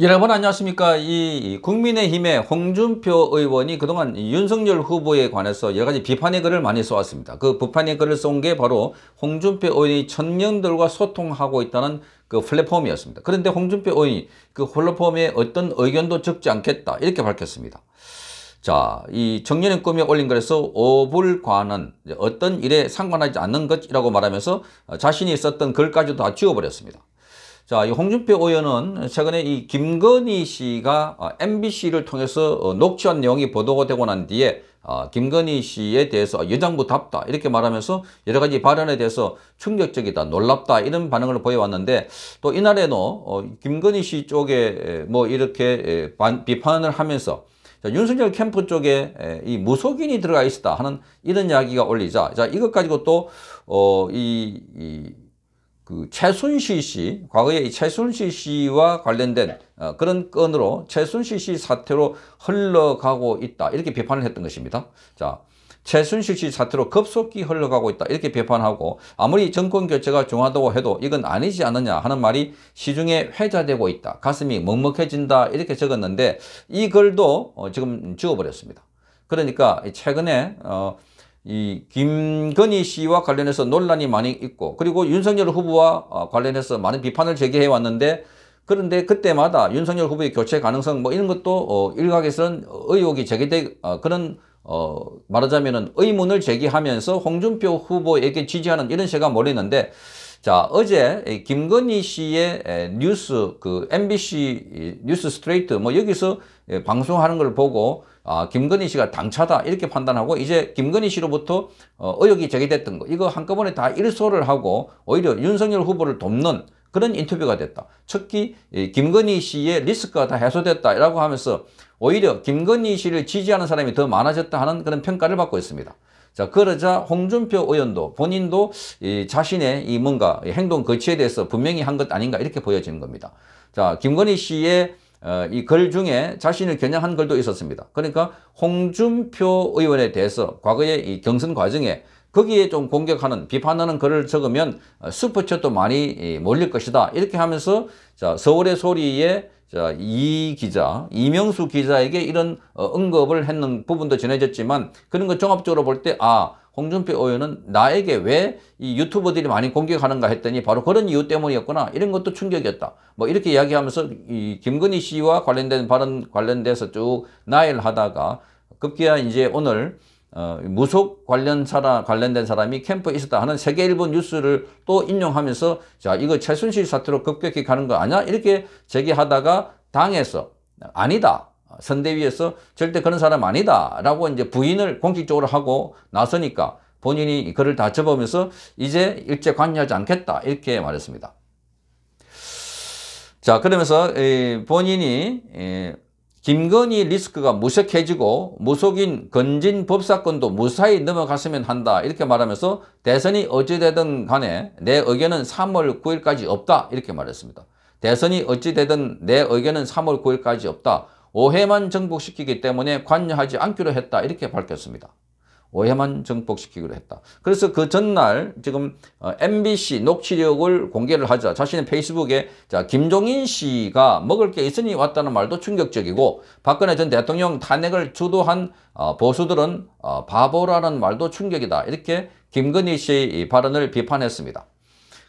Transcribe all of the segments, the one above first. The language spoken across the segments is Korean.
여러분 안녕하십니까 이 국민의힘의 홍준표 의원이 그동안 윤석열 후보에 관해서 여러가지 비판의 글을 많이 써왔습니다 그 비판의 글을 쏜게 바로 홍준표 의원이 청년들과 소통하고 있다는 그 플랫폼이었습니다 그런데 홍준표 의원이 그 플랫폼에 어떤 의견도 적지 않겠다 이렇게 밝혔습니다 자, 이 청년의 꿈에 올린 글에서 오불과는 어떤 일에 상관하지 않는 것이라고 말하면서 자신이 썼던 글까지도 다 지워버렸습니다. 자, 이 홍준표 의원은 최근에 이 김건희 씨가 MBC를 어, 통해서 어, 녹취한 내용이 보도가 되고 난 뒤에 어, 김건희 씨에 대해서 여장부답다 이렇게 말하면서 여러 가지 발언에 대해서 충격적이다, 놀랍다 이런 반응을 보여왔는데 또 이날에도 김건희 씨 쪽에 뭐 이렇게 비판을 하면서 자, 윤석열 캠프 쪽에 이 무속인이 들어가 있었다 하는 이런 이야기가 올리자 자 이것 가지고 또 어 이 이, 그 최순실 씨, 과거에 최순실 씨와 관련된 어, 그런 건으로 최순실 씨 사태로 흘러가고 있다. 이렇게 비판을 했던 것입니다. 자, 최순실 씨 사태로 급속히 흘러가고 있다. 이렇게 비판하고 아무리 정권 교체가 중요하다고 해도 이건 아니지 않느냐 하는 말이 시중에 회자되고 있다. 가슴이 먹먹해진다. 이렇게 적었는데 이 글도 어, 지금 지워버렸습니다. 그러니까 최근에 어, 이 김건희 씨와 관련해서 논란이 많이 있고 그리고 윤석열 후보와 어, 관련해서 많은 비판을 제기해 왔는데 그런데 그때마다 윤석열 후보의 교체 가능성 뭐 이런 것도 어 일각에서는 의혹이 제기돼 어 그런 어 말하자면은 의문을 제기하면서 홍준표 후보에게 지지하는 이런 새가 몰리는데 자 어제 김건희 씨의 뉴스 그 MBC 뉴스 스트레이트 뭐 여기서 방송하는 걸 보고 아, 김건희 씨가 당차다 이렇게 판단하고 이제 김건희 씨로부터 어, 의혹이 제기됐던 거 이거 한꺼번에 다 일소를 하고 오히려 윤석열 후보를 돕는 그런 인터뷰가 됐다. 특히 김건희 씨의 리스크가 다 해소됐다라고 하면서 오히려 김건희 씨를 지지하는 사람이 더 많아졌다 하는 그런 평가를 받고 있습니다. 자 그러자 홍준표 의원도 본인도 이 자신의 이 뭔가 행동 거치에 대해서 분명히 한 것 아닌가 이렇게 보여지는 겁니다. 자 김건희 씨의 어, 이 글 중에 자신을 겨냥한 글도 있었습니다. 그러니까 홍준표 의원에 대해서 과거의 이 경선 과정에 거기에 좀 공격하는 비판하는 글을 적으면 어, 슈퍼챗도 많이 몰릴 것이다 이렇게 하면서 자 서울의 소리에 자 이 기자 이명수 기자에게 이런 어, 언급을 했는 부분도 전해졌지만 그런 거 종합적으로 볼때아 홍준표 의원은 나에게 왜 이 유튜버들이 많이 공격하는가 했더니 바로 그런 이유 때문이었구나. 이런 것도 충격이었다. 뭐 이렇게 이야기하면서 이 김건희 씨와 관련된 발언 관련돼서 쭉 나열 하다가 급기야 이제 오늘 어, 무속 관련 사람, 관련된 사람이 캠프에 있었다 하는 세계일본 뉴스를 또 인용하면서 자, 이거 최순실 사태로 급격히 가는 거 아니야? 이렇게 제기하다가 당에서 아니다. 어, 선대위에서 절대 그런 사람 아니다 라고 이제 부인을 공식적으로 하고 나서니까 본인이 그를 다 접으면서 이제 일제 관여하지 않겠다 이렇게 말했습니다. 자 그러면서 본인이 김건희 리스크가 무색해지고 무속인 건진 법사건도 무사히 넘어갔으면 한다 이렇게 말하면서 대선이 어찌되든 간에 내 의견은 3월 9일까지 없다 이렇게 말했습니다. 대선이 어찌되든 내 의견은 3월 9일까지 없다. 오해만 정복시키기 때문에 관여하지 않기로 했다 이렇게 밝혔습니다. 오해만 정복시키기로 했다. 그래서 그 전날 지금 어, MBC 녹취력을 공개를 하자 자신의 페이스북에 자 김종인 씨가 먹을 게 있으니 왔다는 말도 충격적이고 박근혜 전 대통령 탄핵을 주도한 어, 보수들은 어, 바보라는 말도 충격이다. 이렇게 김건희 씨의 발언을 비판했습니다.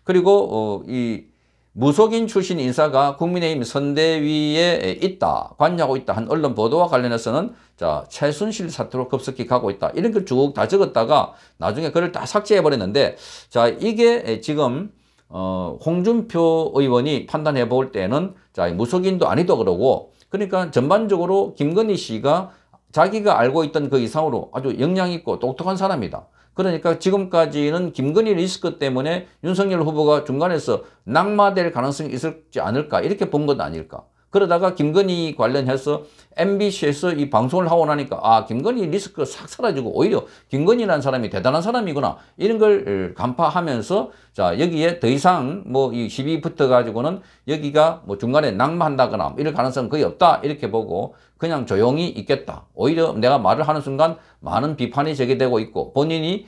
그리고 이 무속인 출신 인사가 국민의힘 선대위에 있다, 관여하고 있다 한 언론 보도와 관련해서는 자 최순실 사태로 급속히 가고 있다 이런 걸 쭉 다 적었다가 나중에 그걸 다 삭제해 버렸는데 자 이게 지금 어, 홍준표 의원이 판단해 볼 때는 자 무속인도 아니도 그러고 그러니까 전반적으로 김건희 씨가 자기가 알고 있던 그 이상으로 아주 역량 있고 똑똑한 사람이다. 그러니까 지금까지는 김건희 리스크 때문에 윤석열 후보가 중간에서 낙마될 가능성이 있을지 않을까 이렇게 본것 아닐까. 그러다가 김건희 관련해서 MBC에서 이 방송을 하고 나니까 아 김건희 리스크 싹 사라지고 오히려 김건희라는 사람이 대단한 사람이구나 이런 걸 간파하면서 자 여기에 더 이상 뭐 이 시비 붙어 가지고는 여기가 뭐 중간에 낙마한다거나 이럴 가능성 은 거의 없다 이렇게 보고 그냥 조용히 있겠다 오히려 내가 말을 하는 순간 많은 비판이 제기되고 있고 본인이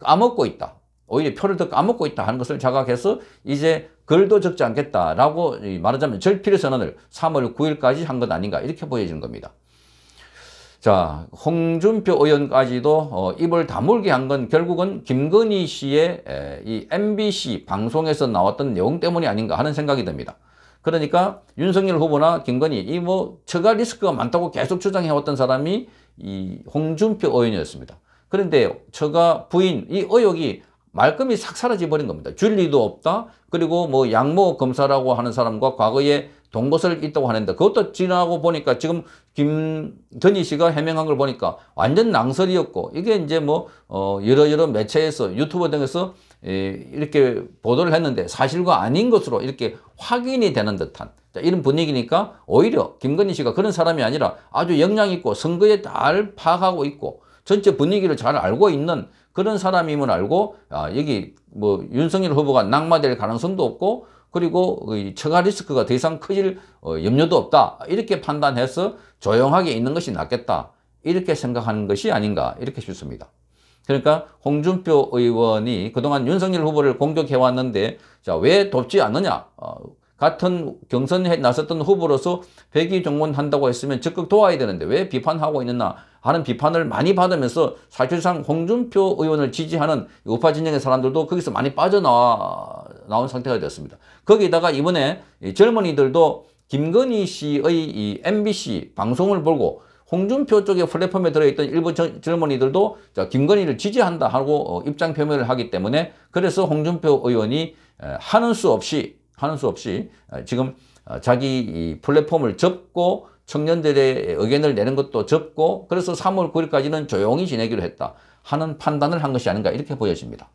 까먹고 있다 오히려 표를 더 까먹고 있다 하는 것을 자각해서 이제 글도 적지 않겠다라고 말하자면 절필의 선언을 3월 9일까지 한 것 아닌가 이렇게 보여지는 겁니다. 자, 홍준표 의원까지도 어, 입을 다물게 한 건 결국은 김건희 씨의 에, 이 MBC 방송에서 나왔던 내용 때문이 아닌가 하는 생각이 듭니다. 그러니까 윤석열 후보나 김건희 이뭐 처가 리스크가 많다고 계속 주장해왔던 사람이 이 홍준표 의원이었습니다. 그런데 처가 부인 이 의혹이 말끔히 싹 사라져버린 겁니다. 줄리도 없다. 그리고 뭐 양모 검사라고 하는 사람과 과거에 동거설 있다고 하는데 그것도 지나고 보니까 지금 김건희 씨가 해명한 걸 보니까 완전 낭설이었고 이게 이제 뭐 어, 여러 여러 매체에서 유튜브 등에서 예, 이렇게 보도를 했는데 사실과 아닌 것으로 이렇게 확인이 되는 듯한 이런 분위기니까 오히려 김건희 씨가 그런 사람이 아니라 아주 역량 있고 선거에 잘 파악하고 있고 전체 분위기를 잘 알고 있는 그런 사람임을 알고 아, 여기 뭐 윤석열 후보가 낙마될 가능성도 없고 그리고 그 처가 리스크가 더 이상 커질 어, 염려도 없다 이렇게 판단해서 조용하게 있는 것이 낫겠다 이렇게 생각하는 것이 아닌가 이렇게 싶습니다. 그러니까 홍준표 의원이 그동안 윤석열 후보를 공격해왔는데 자왜 돕지 않느냐 어, 같은 경선에 나섰던 후보로서 백의 종원한다고 했으면 적극 도와야 되는데 왜 비판하고 있느냐 하는 비판을 많이 받으면서 사실상 홍준표 의원을 지지하는 우파 진영의 사람들도 거기서 많이 빠져나온 상태가 되었습니다. 거기다가 이번에 젊은이들도 김건희 씨의 이 MBC 방송을 보고 홍준표 쪽의 플랫폼에 들어있던 일부 젊은이들도 자, 김건희를 지지한다 하고 어, 입장 표명을 하기 때문에 그래서 홍준표 의원이 하는 수 없이 하는 수 없이 아, 지금 아, 자기 플랫폼을 접고 청년들의 의견을 내는 것도 접고 그래서 3월 9일까지는 조용히 지내기로 했다 하는 판단을 한 것이 아닌가 이렇게 보여집니다.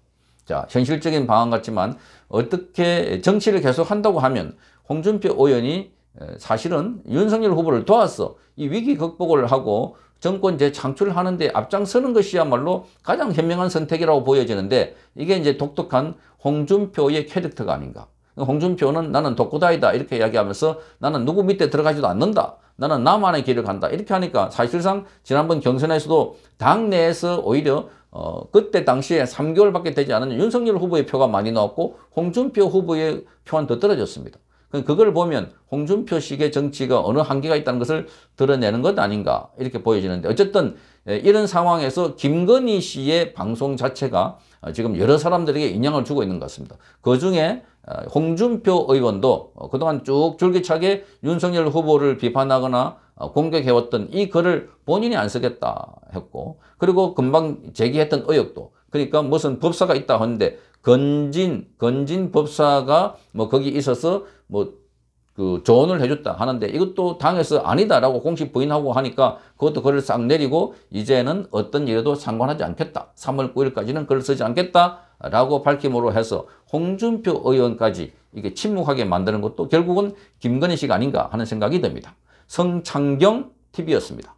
자 현실적인 방안 같지만 어떻게 정치를 계속 한다고 하면 홍준표 의원이 사실은 윤석열 후보를 도왔어 이 위기 극복을 하고 정권 재창출을 하는데 앞장서는 것이야말로 가장 현명한 선택이라고 보여지는데 이게 이제 독특한 홍준표의 캐릭터가 아닌가 홍준표는 나는 독구다이다 이렇게 이야기하면서 나는 누구 밑에 들어가지도 않는다. 나는 나만의 길을 간다. 이렇게 하니까 사실상 지난번 경선에서도 당 내에서 오히려 어, 그때 당시에 3개월밖에 되지 않은 윤석열 후보의 표가 많이 나왔고 홍준표 후보의 표는 더 떨어졌습니다. 그걸 보면 홍준표식의 정치가 어느 한계가 있다는 것을 드러내는 것 아닌가 이렇게 보여지는데 어쨌든 예, 이런 상황에서 김건희 씨의 방송 자체가 지금 여러 사람들에게 인양을 주고 있는 것 같습니다. 그 중에 어, 홍준표 의원도 어, 그동안 쭉 줄기차게 윤석열 후보를 비판하거나 어, 공격해왔던 이 글을 본인이 안 쓰겠다 했고 그리고 금방 제기했던 의혹도 그러니까 무슨 법사가 있다 하는데 건진 건진 법사가 뭐 거기 있어서 뭐그 조언을 해줬다 하는데 이것도 당에서 아니다라고 공식 부인하고 하니까 그것도 글을 싹 내리고 이제는 어떤 일에도 상관하지 않겠다. 3월 9일까지는 글을 쓰지 않겠다라고 밝힘으로 해서 홍준표 의원까지 이게 침묵하게 만드는 것도 결국은 김건희 씨가 아닌가 하는 생각이 듭니다. 성창경 TV였습니다.